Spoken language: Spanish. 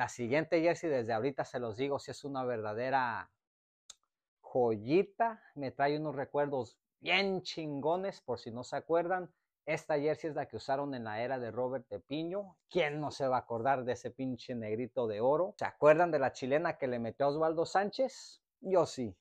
La siguiente jersey, desde ahorita se los digo, si es una verdadera joyita. Me trae unos recuerdos bien chingones, por si no se acuerdan. Esta jersey es la que usaron en la era de Robert de Piño. ¿Quién no se va a acordar de ese pinche negrito de oro? ¿Se acuerdan de la chilena que le metió a Osvaldo Sánchez? Yo sí.